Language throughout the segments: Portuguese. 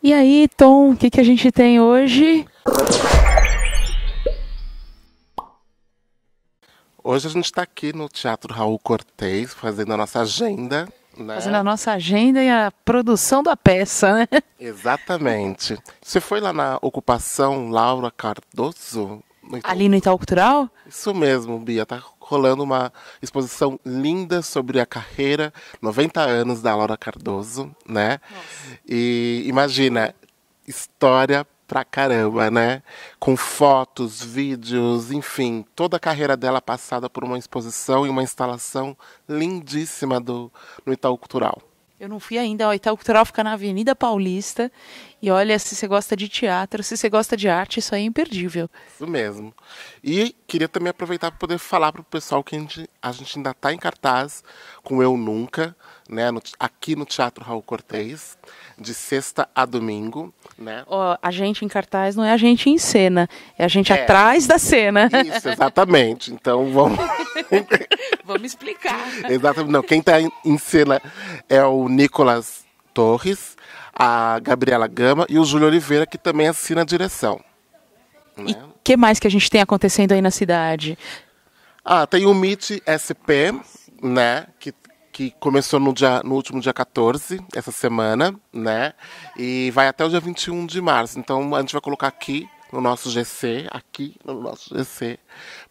E aí, Tom, o que, que a gente tem hoje? Hoje a gente está aqui no Teatro Raul Cortez, fazendo a nossa agenda. Né? Fazendo a nossa agenda e a produção da peça, né? Exatamente. Você foi lá na ocupação Laura Cardoso? No Ali no Itaú Cultural? Isso mesmo, Bia. Tá rolando uma exposição linda sobre a carreira, 90 anos da Laura Cardoso, né? Nossa. E imagina, história pra caramba, né? Com fotos, vídeos, enfim, toda a carreira dela passada por uma exposição e uma instalação lindíssima do, no Itaú Cultural. Eu não fui ainda. O Itaú Cultural fica na Avenida Paulista. E olha, se você gosta de teatro, se você gosta de arte, isso aí é imperdível. Isso mesmo. E queria também aproveitar para poder falar para o pessoal que a gente, a gente ainda está em cartaz com Eu Nunca né, no, aqui no Teatro Raul Cortez, de sexta a domingo. Né? Oh, a gente em cartaz não é a gente em cena, é a gente é. atrás da cena. Isso, exatamente. Então vamos. vamos explicar. Exatamente. Não, quem está em cena é o Nicolas Torres, a Gabriela Gama e o Júlio Oliveira, que também assina a direção. E o né? que mais que a gente tem acontecendo aí na cidade? Ah, tem o MIT SP, né? Que, que começou no, dia, no último dia 14, essa semana, né? E vai até o dia 21 de março. Então a gente vai colocar aqui no nosso GC, aqui no nosso GC,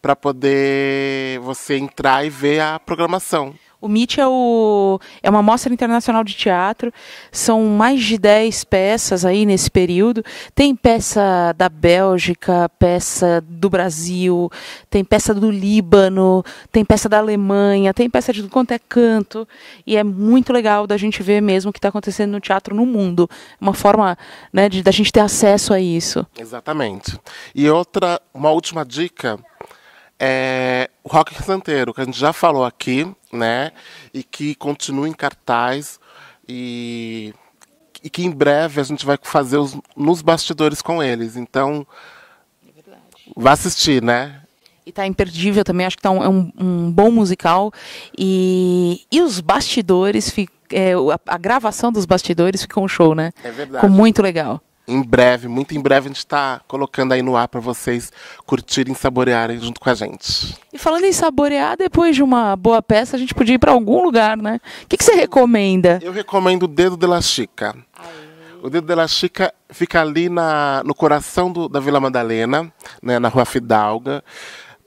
para poder você entrar e ver a programação. O MIT é, o, é uma mostra internacional de teatro, são mais de 10 peças aí nesse período. Tem peça da Bélgica, peça do Brasil, tem peça do Líbano, tem peça da Alemanha, tem peça de quanto é canto. E é muito legal da gente ver mesmo o que está acontecendo no teatro no mundo. É uma forma né, de, da gente ter acesso a isso. Exatamente. E outra, uma última dica é o rock santeiro, que a gente já falou aqui, né? E que continua em cartaz e, e que em breve a gente vai fazer os, nos bastidores com eles. Então, é vá assistir, né? E tá imperdível também, acho que tá um, é um, um bom musical. E, e os bastidores, fi, é, a, a, gravação dos bastidores ficou um show, né? É verdade. Ficou muito legal em breve, muito em breve, a gente está colocando aí no ar para vocês curtirem, saborearem junto com a gente. E falando em saborear, depois de uma boa peça, a gente podia ir para algum lugar, né? O que, que você recomenda? Eu recomendo o Dedo de la Chica. O Dedo de la Chica fica ali na, no coração do, da Vila Madalena, né, na Rua Fidalga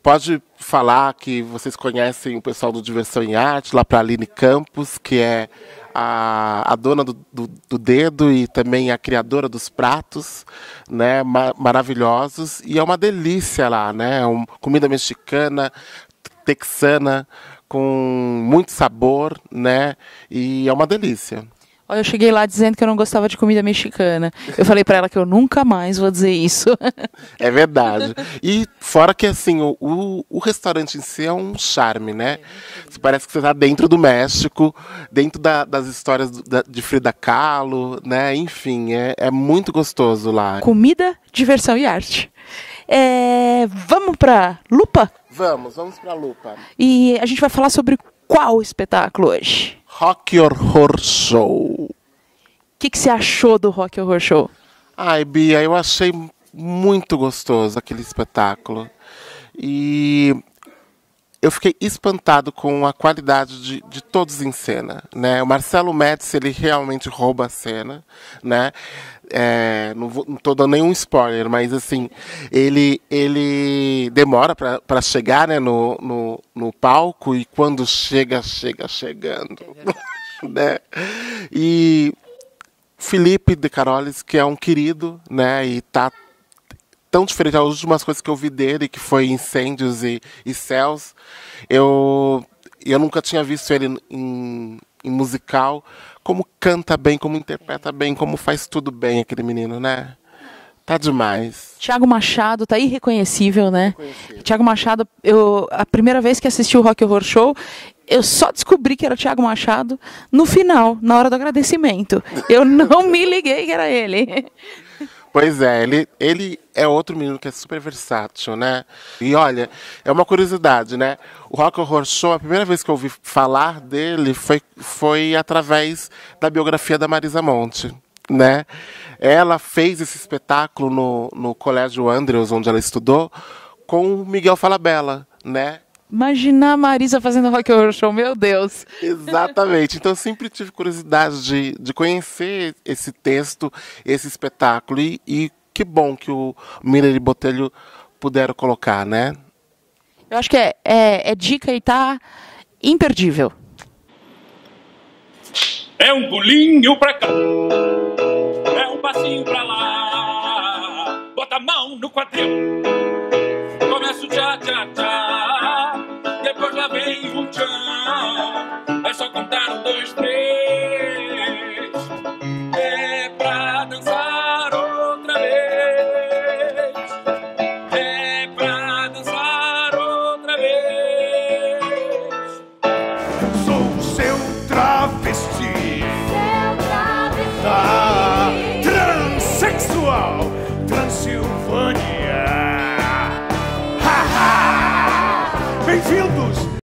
pode falar que vocês conhecem o pessoal do Diversão em Arte, lá para a Aline Campos, que é a, a dona do, do, do, dedo e também a criadora dos pratos, né, ma maravilhosos. E é uma delícia lá, né, é um, comida mexicana, texana, com muito sabor, né, e é uma delícia. Olha, eu cheguei lá dizendo que eu não gostava de comida mexicana. Eu falei para ela que eu nunca mais vou dizer isso. É verdade. E fora que assim, o, o, o restaurante em si é um charme, né? É, parece que você está dentro do México, dentro da, das histórias do, da, de Frida Kahlo, né? Enfim, é, é muito gostoso lá. Comida, diversão e arte. É, vamos para Lupa? Vamos, vamos para Lupa. E a gente vai falar sobre qual espetáculo hoje? Rock Your Horror Show. O que, que você achou do Rock Your Horror Show? Ai, Bia, eu achei muito gostoso aquele espetáculo. E eu fiquei espantado com a qualidade de, de todos em cena, né? O Marcelo Médici, ele realmente rouba a cena, né? É, não, estou dando nenhum spoiler, mas assim, ele, ele demora para chegar né, no, no, no, palco e quando chega, chega chegando, é né? E Felipe de Carolis, que é um querido, né? E tá tão diferente das últimas coisas que eu vi dele, que foi Incêndios e, e Céus. Eu, eu nunca tinha visto ele em, em musical. Como canta bem, como interpreta bem, como faz tudo bem aquele menino, né? Tá demais. Tiago Machado tá irreconhecível, né? Tiago Machado, eu a primeira vez que assisti o Rock Horror Show, eu só descobri que era o Tiago Machado no final, na hora do agradecimento. Eu não me liguei que era ele. Pois é, ele, ele é outro menino que é super versátil, né? E olha, é uma curiosidade, né? O Rock Horror Show, a primeira vez que eu ouvi falar dele foi, foi através da biografia da Marisa Monte. Né? Ela fez esse espetáculo no, no Colégio Andrews, onde ela estudou, com o Miguel Falabella, né? Imaginar a Marisa fazendo rock and roll show, meu Deus. Exatamente. Então eu sempre tive curiosidade de, de conhecer esse texto, esse espetáculo. E, e que bom que o Miller e Botelho puderam colocar, né? Eu acho que é, é, é dica e tá imperdível. É um pulinho pra cá, é um passinho pra lá. Bota a mão no quadril, começa o tchá, tchá, tchá. travesti, travesti. Da transexual Transilvânia. Ha, ha. Bem-vindos